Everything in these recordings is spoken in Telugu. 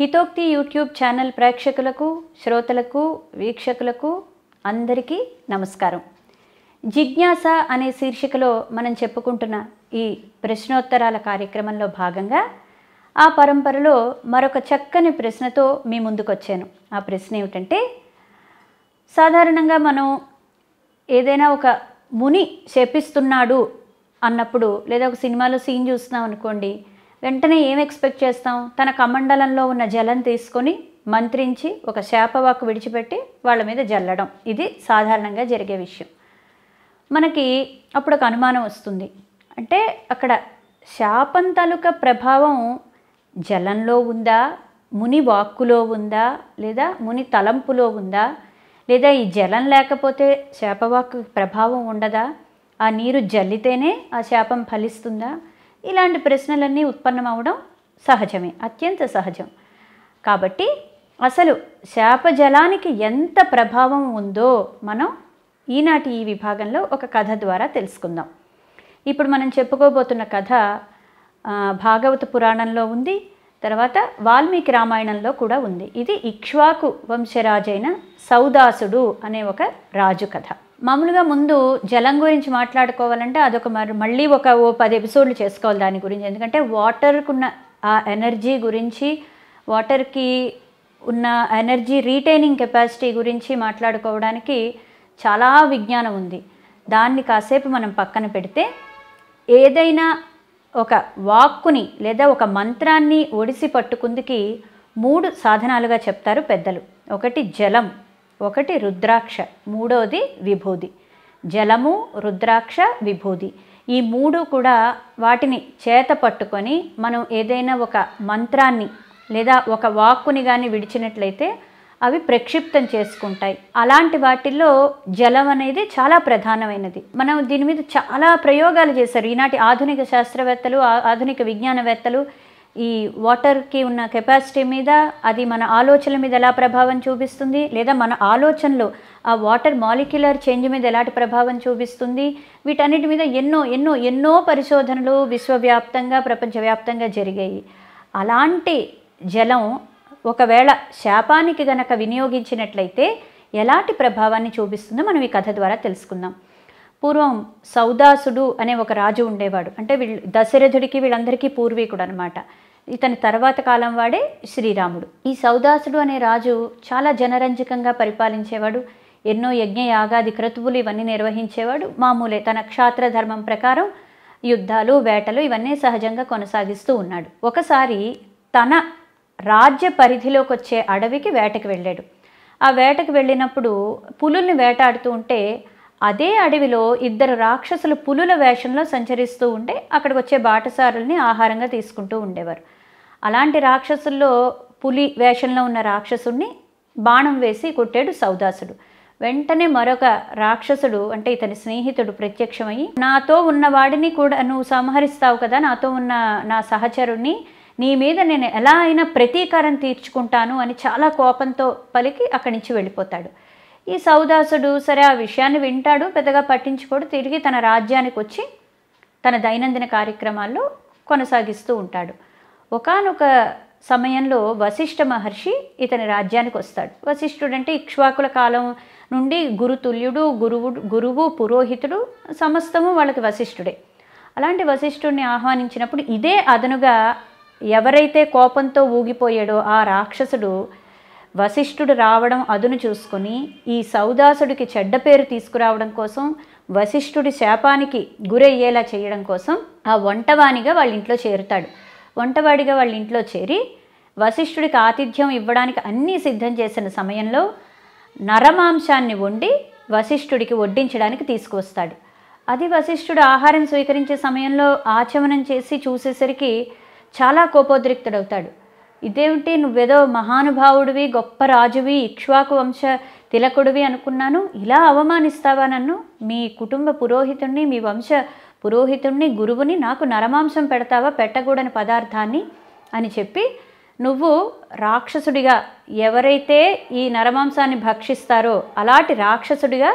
హితోక్తి యూట్యూబ్ ఛానల్ ప్రేక్షకులకు శ్రోతలకు వీక్షకులకు అందరికీ నమస్కారం జిజ్ఞాస అనే శీర్షికలో మనం చెప్పుకుంటున్న ఈ ప్రశ్నోత్తరాల కార్యక్రమంలో భాగంగా ఆ పరంపరలో మరొక చక్కని ప్రశ్నతో మీ ముందుకొచ్చాను ఆ ప్రశ్న ఏమిటంటే సాధారణంగా మనం ఏదైనా ఒక ముని శపిస్తున్నాడు అన్నప్పుడు లేదా ఒక సినిమాలో సీన్ చూస్తున్నాం అనుకోండి వెంటనే ఏం ఎక్స్పెక్ట్ చేస్తాం తన కమండలంలో ఉన్న జలం తీసుకొని మంత్రించి ఒక శాపవాకు విడిచిపెట్టి వాళ్ళ మీద జల్లడం ఇది సాధారణంగా జరిగే విషయం మనకి అప్పుడు ఒక అనుమానం వస్తుంది అంటే అక్కడ శాపం తాలూకా ప్రభావం జలంలో ఉందా ముని వాక్కులో ఉందా లేదా ముని తలంపులో ఉందా లేదా ఈ జలం లేకపోతే శాపవాకు ప్రభావం ఉండదా ఆ నీరు జల్లితేనే ఆ శాపం ఫలిస్తుందా ఇలాంటి ప్రశ్నలన్నీ ఉత్పన్నమవడం సహజమే అత్యంత సహజం కాబట్టి అసలు శాపజలానికి ఎంత ప్రభావం ఉందో మనం ఈనాటి ఈ విభాగంలో ఒక కథ ద్వారా తెలుసుకుందాం ఇప్పుడు మనం చెప్పుకోబోతున్న కథ భాగవత పురాణంలో ఉంది తర్వాత వాల్మీకి రామాయణంలో కూడా ఉంది ఇది ఇక్ష్వాకు వంశరాజైన సౌదాసుడు అనే ఒక రాజు కథ మామూలుగా ముందు జలం గురించి మాట్లాడుకోవాలంటే అదొక మరి మళ్ళీ ఒక ఓ పది ఎపిసోడ్లు చేసుకోవాలి దాని గురించి ఎందుకంటే వాటర్కున్న ఆ ఎనర్జీ గురించి వాటర్కి ఉన్న ఎనర్జీ రీటైనింగ్ కెపాసిటీ గురించి మాట్లాడుకోవడానికి చాలా విజ్ఞానం ఉంది దాన్ని కాసేపు మనం పక్కన పెడితే ఏదైనా ఒక వాక్కుని లేదా ఒక మంత్రాన్ని ఒడిసి పట్టుకుందుకి మూడు సాధనాలుగా చెప్తారు పెద్దలు ఒకటి జలం ఒకటి రుద్రాక్ష మూడోది విభూది జలము రుద్రాక్ష విభూది ఈ మూడు కూడా వాటిని చేత పట్టుకొని మనం ఏదైనా ఒక మంత్రాన్ని లేదా ఒక వాక్కుని కానీ విడిచినట్లయితే అవి ప్రక్షిప్తం చేసుకుంటాయి అలాంటి వాటిల్లో జలం అనేది చాలా ప్రధానమైనది మనం దీని మీద చాలా ప్రయోగాలు చేశారు ఈనాటి ఆధునిక శాస్త్రవేత్తలు ఆధునిక విజ్ఞానవేత్తలు ఈ వాటర్కి ఉన్న కెపాసిటీ మీద అది మన ఆలోచనల మీద ఎలా ప్రభావం చూపిస్తుంది లేదా మన ఆలోచనలు ఆ వాటర్ మాలిక్యులర్ చేంజ్ మీద ఎలాంటి ప్రభావం చూపిస్తుంది వీటన్నిటి మీద ఎన్నో ఎన్నో ఎన్నో పరిశోధనలు విశ్వవ్యాప్తంగా ప్రపంచవ్యాప్తంగా జరిగాయి అలాంటి జలం ఒకవేళ శాపానికి గనక వినియోగించినట్లయితే ఎలాంటి ప్రభావాన్ని చూపిస్తుందో మనం ఈ కథ ద్వారా తెలుసుకుందాం పూర్వం సౌదాసుడు అనే ఒక రాజు ఉండేవాడు అంటే వీళ్ళు దశరథుడికి వీళ్ళందరికీ పూర్వీకుడు అనమాట ఇతని తర్వాత కాలం వాడే శ్రీరాముడు ఈ సౌదాసుడు అనే రాజు చాలా జనరంజకంగా పరిపాలించేవాడు ఎన్నో యజ్ఞ యాగాది క్రతువులు ఇవన్నీ నిర్వహించేవాడు మామూలే తన క్షాత్ర ధర్మం ప్రకారం యుద్ధాలు వేటలు ఇవన్నీ సహజంగా కొనసాగిస్తూ ఉన్నాడు ఒకసారి తన రాజ్య పరిధిలోకి వచ్చే అడవికి వేటకి వెళ్ళాడు ఆ వేటకు వెళ్ళినప్పుడు పులుల్ని వేటాడుతూ ఉంటే అదే అడవిలో ఇద్దరు రాక్షసులు పులుల వేషంలో సంచరిస్తూ ఉంటే అక్కడికి వచ్చే బాటసారుల్ని ఆహారంగా తీసుకుంటూ ఉండేవారు అలాంటి రాక్షసుల్లో పులి వేషంలో ఉన్న రాక్షసుడిని బాణం వేసి కొట్టాడు సౌదాసుడు వెంటనే మరొక రాక్షసుడు అంటే ఇతని స్నేహితుడు ప్రత్యక్షమై నాతో ఉన్న వాడిని కూడా నువ్వు సంహరిస్తావు కదా నాతో ఉన్న నా సహచరుణ్ణి నీ మీద నేను ఎలా అయినా ప్రతీకారం తీర్చుకుంటాను అని చాలా కోపంతో పలికి అక్కడి నుంచి వెళ్ళిపోతాడు ఈ సౌదాసుడు సరే ఆ విషయాన్ని వింటాడు పెద్దగా పట్టించుకోడు తిరిగి తన రాజ్యానికి వచ్చి తన దైనందిన కార్యక్రమాల్లో కొనసాగిస్తూ ఉంటాడు ఒకనొక సమయంలో వశిష్ఠ మహర్షి ఇతని రాజ్యానికి వస్తాడు వశిష్ఠుడు అంటే ఇక్ష్వాకుల కాలం నుండి గురుతుల్యుడు గురువు గురువు పురోహితుడు సమస్తము వాళ్ళకి వశిష్ఠుడే అలాంటి వశిష్ఠుడిని ఆహ్వానించినప్పుడు ఇదే అదనుగా ఎవరైతే కోపంతో ఊగిపోయాడో ఆ రాక్షసుడు వశిష్ఠుడు రావడం అదును చూసుకొని ఈ సౌదాసుడికి చెడ్డ పేరు తీసుకురావడం కోసం వశిష్ఠుడి శాపానికి గురయ్యేలా చేయడం కోసం ఆ వంటవానిగా వాళ్ళ ఇంట్లో చేరుతాడు వంటవాడిగా వాళ్ళ ఇంట్లో చేరి వశిష్ఠుడికి ఆతిథ్యం ఇవ్వడానికి అన్నీ సిద్ధం చేసిన సమయంలో నరమాంసాన్ని వండి వశిష్ఠుడికి వడ్డించడానికి తీసుకువస్తాడు అది వశిష్ఠుడు ఆహారం స్వీకరించే సమయంలో ఆచమనం చేసి చూసేసరికి చాలా కోపోద్రిక్తుడవుతాడు ఇదేమిటి నువ్వేదో మహానుభావుడివి గొప్ప రాజువి ఇక్ష్వాకు వంశ తిలకుడివి అనుకున్నాను ఇలా అవమానిస్తావా నన్ను మీ కుటుంబ పురోహితుణ్ణి మీ వంశ పురోహితుణ్ణి గురువుని నాకు నరమాంసం పెడతావా పెట్టకూడని పదార్థాన్ని అని చెప్పి నువ్వు రాక్షసుడిగా ఎవరైతే ఈ నరమాంసాన్ని భక్షిస్తారో అలాంటి రాక్షసుడిగా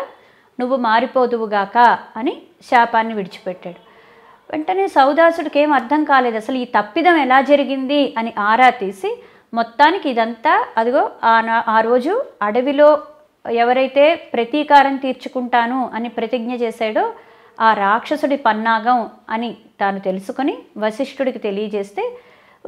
నువ్వు మారిపోదువుగాక అని శాపాన్ని విడిచిపెట్టాడు వెంటనే సౌదాసుడికి ఏం అర్థం కాలేదు అసలు ఈ తప్పిదం ఎలా జరిగింది అని ఆరా తీసి మొత్తానికి ఇదంతా అదిగో ఆ ఆ రోజు అడవిలో ఎవరైతే ప్రతీకారం తీర్చుకుంటాను అని ప్రతిజ్ఞ చేశాడో ఆ రాక్షసుడి పన్నాగం అని తాను తెలుసుకొని వశిష్ఠుడికి తెలియజేస్తే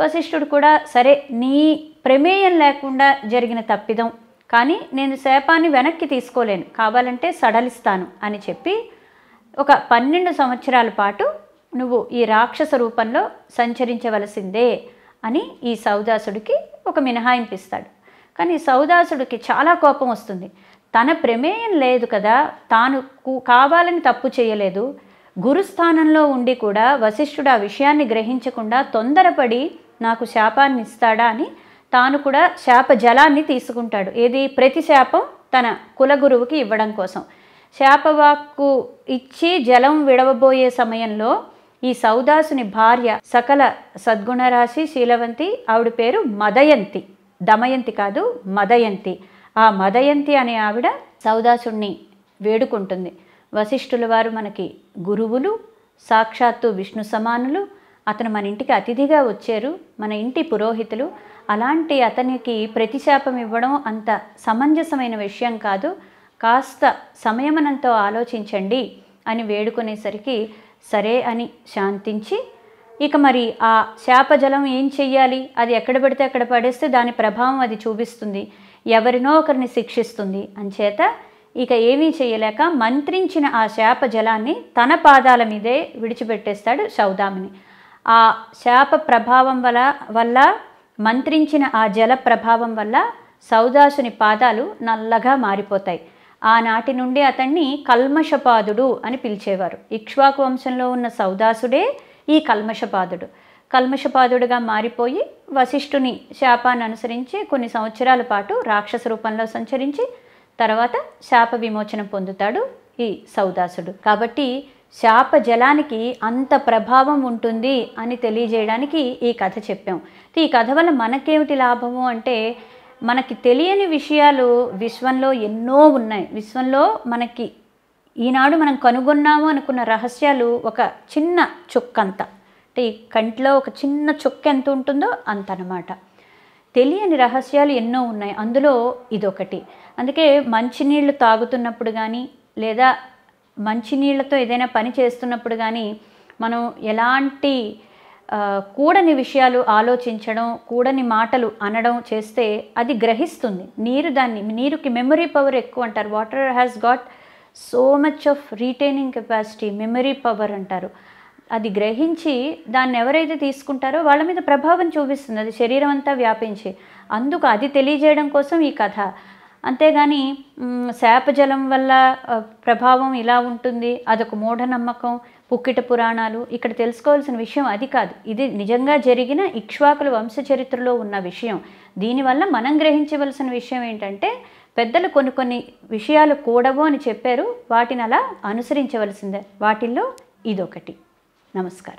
వశిష్ఠుడు కూడా సరే నీ ప్రమేయం లేకుండా జరిగిన తప్పిదం కానీ నేను శాపాన్ని వెనక్కి తీసుకోలేను కావాలంటే సడలిస్తాను అని చెప్పి ఒక పన్నెండు సంవత్సరాల పాటు నువ్వు ఈ రాక్షస రూపంలో సంచరించవలసిందే అని ఈ సౌదాసుడికి ఒక మినహాయింపిస్తాడు కానీ సౌదాసుడికి చాలా కోపం వస్తుంది తన ప్రమేయం లేదు కదా తాను కావాలని తప్పు చేయలేదు గురుస్థానంలో ఉండి కూడా వశిష్ఠుడు ఆ విషయాన్ని గ్రహించకుండా తొందరపడి నాకు శాపాన్ని ఇస్తాడా అని తాను కూడా శాప జలాన్ని తీసుకుంటాడు ఏది ప్రతి శాపం తన కులగురువుకి ఇవ్వడం కోసం శాపవాక్కు ఇచ్చి జలం విడవబోయే సమయంలో ఈ సౌదాసుని భార్య సకల సద్గుణరాశి శీలవంతి ఆవిడ పేరు మదయంతి దమయంతి కాదు మదయంతి ఆ మదయంతి అనే ఆవిడ సౌదాసుణ్ణి వేడుకుంటుంది వశిష్ఠుల వారు మనకి గురువులు సాక్షాత్తు విష్ణు సమానులు అతను మన ఇంటికి అతిథిగా వచ్చారు మన ఇంటి పురోహితులు అలాంటి అతనికి ప్రతిశాపం ఇవ్వడం అంత సమంజసమైన విషయం కాదు కాస్త సమయమనంతో ఆలోచించండి అని వేడుకునేసరికి సరే అని శాంతించి ఇక మరి ఆ శాపజలం ఏం చెయ్యాలి అది ఎక్కడ పడితే అక్కడ పడేస్తే దాని ప్రభావం అది చూపిస్తుంది ఎవరినో ఒకరిని శిక్షిస్తుంది అంచేత ఇక ఏమీ చేయలేక మంత్రించిన ఆ శాప జలాన్ని తన పాదాల మీదే విడిచిపెట్టేస్తాడు సౌదామిని ఆ శాప ప్రభావం వల్ల వల్ల మంత్రించిన ఆ జల ప్రభావం వల్ల సౌదాసుని పాదాలు నల్లగా మారిపోతాయి ఆనాటి నుండి అతన్ని కల్మషపాదుడు అని పిలిచేవారు ఇక్ష్వాకు వంశంలో ఉన్న సౌదాసుడే ఈ కల్మషపాదుడు కల్మషపాదుడుగా మారిపోయి వశిష్ఠుని శాపాన్ని అనుసరించి కొన్ని సంవత్సరాల పాటు రాక్షస రూపంలో సంచరించి తర్వాత శాప విమోచన పొందుతాడు ఈ సౌదాసుడు కాబట్టి శాప జలానికి అంత ప్రభావం ఉంటుంది అని తెలియజేయడానికి ఈ కథ చెప్పాం ఈ కథ వల్ల మనకేమిటి లాభము అంటే మనకి తెలియని విషయాలు విశ్వంలో ఎన్నో ఉన్నాయి విశ్వంలో మనకి ఈనాడు మనం కనుగొన్నాము అనుకున్న రహస్యాలు ఒక చిన్న చుక్కంత అంటే కంట్లో ఒక చిన్న చుక్క ఎంత ఉంటుందో అంత అనమాట తెలియని రహస్యాలు ఎన్నో ఉన్నాయి అందులో ఇదొకటి అందుకే మంచినీళ్ళు తాగుతున్నప్పుడు కానీ లేదా మంచినీళ్ళతో ఏదైనా పని చేస్తున్నప్పుడు కానీ మనం ఎలాంటి కూడని విషయాలు ఆలోచించడం కూడని మాటలు అనడం చేస్తే అది గ్రహిస్తుంది నీరు దాన్ని నీరుకి మెమరీ పవర్ ఎక్కువ అంటారు water has got so much of retaining capacity memory power అంటారు అది గ్రహించి దాన్ని ఎవరైతే తీసుకుంటారో వాళ్ళ మీద ప్రభావం చూపిస్తుంది అది శరీరం అంతా వ్యాపించి అందుకు అది తెలియజేయడం కోసం ఈ కథ అంతేగాని శాపజలం వల్ల ప్రభావం ఇలా ఉంటుంది అదొక మూఢనమ్మకం పుక్కిట పురాణాలు ఇక్కడ తెలుసుకోవాల్సిన విషయం అది కాదు ఇది నిజంగా జరిగిన ఇక్ష్వాకుల వంశ చరిత్రలో ఉన్న విషయం దీనివల్ల మనం గ్రహించవలసిన విషయం ఏంటంటే పెద్దలు కొన్ని కొన్ని విషయాలు కూడవు అని చెప్పారు వాటిని అలా అనుసరించవలసిందే వాటిల్లో ఇదొకటి नमस्कार